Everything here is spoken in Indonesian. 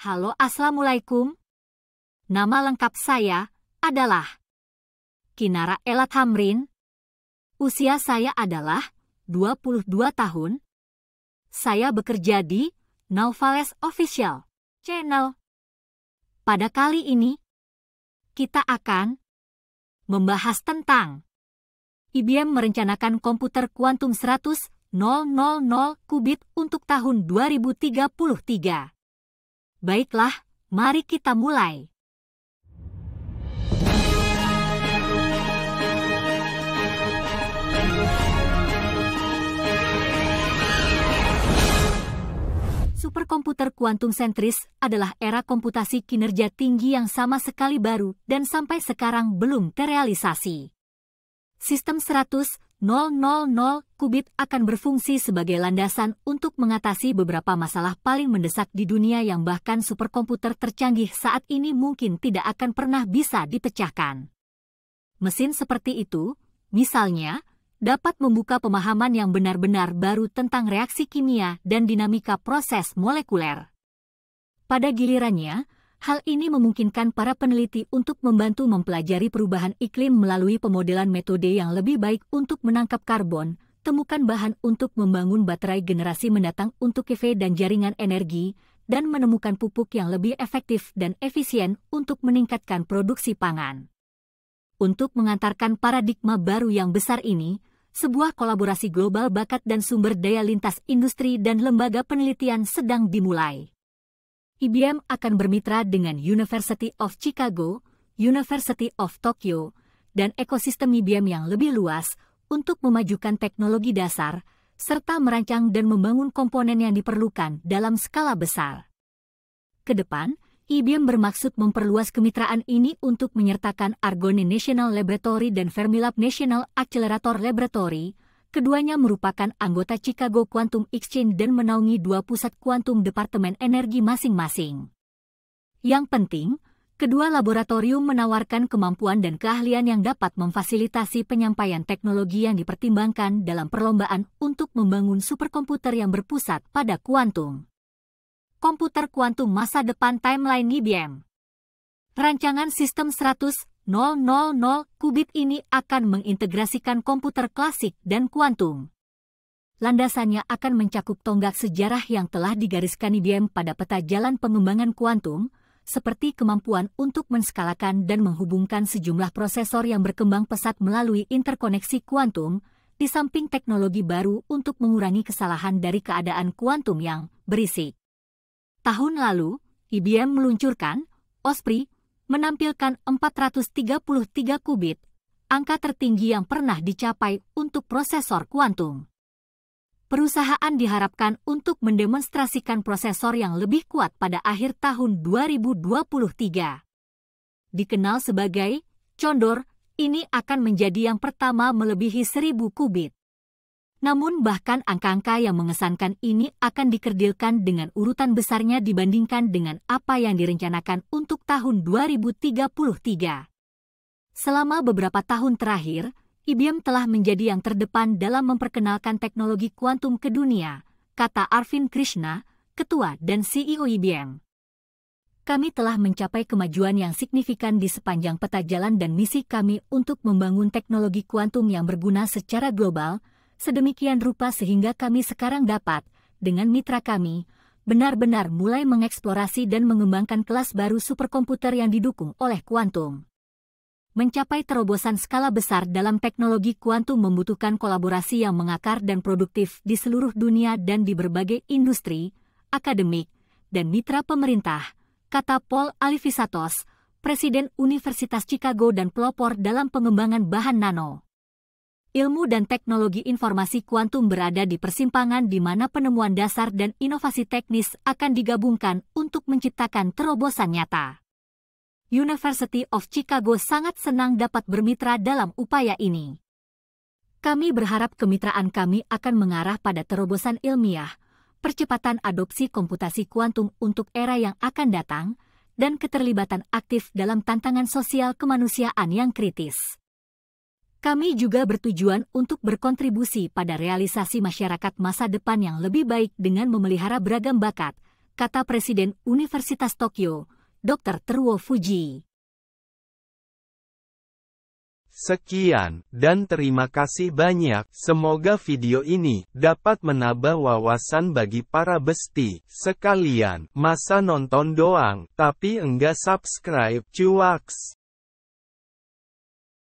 Halo Assalamualaikum. Nama lengkap saya adalah Kinara Elat Hamrin. Usia saya adalah 22 tahun. Saya bekerja di Novales Official Channel. Pada kali ini, kita akan membahas tentang IBM merencanakan komputer kuantum 100 000 qubit untuk tahun 2033. Baiklah, mari kita mulai. Superkomputer kuantum sentris adalah era komputasi kinerja tinggi yang sama sekali baru dan sampai sekarang belum terrealisasi. Sistem 100 000 kubit akan berfungsi sebagai landasan untuk mengatasi beberapa masalah paling mendesak di dunia yang bahkan superkomputer tercanggih saat ini mungkin tidak akan pernah bisa dipecahkan. Mesin seperti itu, misalnya, dapat membuka pemahaman yang benar-benar baru tentang reaksi kimia dan dinamika proses molekuler. Pada gilirannya, Hal ini memungkinkan para peneliti untuk membantu mempelajari perubahan iklim melalui pemodelan metode yang lebih baik untuk menangkap karbon, temukan bahan untuk membangun baterai generasi mendatang untuk EV dan jaringan energi, dan menemukan pupuk yang lebih efektif dan efisien untuk meningkatkan produksi pangan. Untuk mengantarkan paradigma baru yang besar ini, sebuah kolaborasi global bakat dan sumber daya lintas industri dan lembaga penelitian sedang dimulai. IBM akan bermitra dengan University of Chicago, University of Tokyo, dan ekosistem IBM yang lebih luas untuk memajukan teknologi dasar, serta merancang dan membangun komponen yang diperlukan dalam skala besar. Kedepan, IBM bermaksud memperluas kemitraan ini untuk menyertakan Argonne National Laboratory dan Fermilab National Accelerator Laboratory, Keduanya merupakan anggota Chicago Quantum Exchange dan menaungi dua pusat kuantum Departemen Energi masing-masing. Yang penting, kedua laboratorium menawarkan kemampuan dan keahlian yang dapat memfasilitasi penyampaian teknologi yang dipertimbangkan dalam perlombaan untuk membangun superkomputer yang berpusat pada kuantum. Komputer kuantum masa depan timeline IBM. Rancangan sistem 100 kubit ini akan mengintegrasikan komputer klasik dan kuantum. Landasannya akan mencakup tonggak sejarah yang telah digariskan IBM pada peta jalan pengembangan kuantum, seperti kemampuan untuk menskalakan dan menghubungkan sejumlah prosesor yang berkembang pesat melalui interkoneksi kuantum, di samping teknologi baru untuk mengurangi kesalahan dari keadaan kuantum yang berisik. Tahun lalu, IBM meluncurkan Osprey menampilkan 433 kubit, angka tertinggi yang pernah dicapai untuk prosesor kuantum. Perusahaan diharapkan untuk mendemonstrasikan prosesor yang lebih kuat pada akhir tahun 2023. Dikenal sebagai condor, ini akan menjadi yang pertama melebihi 1000 kubit. Namun bahkan angka-angka yang mengesankan ini akan dikerdilkan dengan urutan besarnya dibandingkan dengan apa yang direncanakan untuk tahun 2033. Selama beberapa tahun terakhir, IBM telah menjadi yang terdepan dalam memperkenalkan teknologi kuantum ke dunia, kata Arvind Krishna, ketua dan CEO IBM. Kami telah mencapai kemajuan yang signifikan di sepanjang peta jalan dan misi kami untuk membangun teknologi kuantum yang berguna secara global, sedemikian rupa sehingga kami sekarang dapat, dengan mitra kami, benar-benar mulai mengeksplorasi dan mengembangkan kelas baru superkomputer yang didukung oleh kuantum. Mencapai terobosan skala besar dalam teknologi kuantum membutuhkan kolaborasi yang mengakar dan produktif di seluruh dunia dan di berbagai industri, akademik, dan mitra pemerintah, kata Paul Alifisatos, Presiden Universitas Chicago dan pelopor dalam pengembangan bahan nano ilmu dan teknologi informasi kuantum berada di persimpangan di mana penemuan dasar dan inovasi teknis akan digabungkan untuk menciptakan terobosan nyata. University of Chicago sangat senang dapat bermitra dalam upaya ini. Kami berharap kemitraan kami akan mengarah pada terobosan ilmiah, percepatan adopsi komputasi kuantum untuk era yang akan datang, dan keterlibatan aktif dalam tantangan sosial kemanusiaan yang kritis. Kami juga bertujuan untuk berkontribusi pada realisasi masyarakat masa depan yang lebih baik dengan memelihara beragam bakat, kata Presiden Universitas Tokyo, Dr. Teruo Fuji. Sekian, dan terima kasih banyak. Semoga video ini dapat menambah wawasan bagi para besti sekalian. Masa nonton doang, tapi enggak subscribe. Cuaks.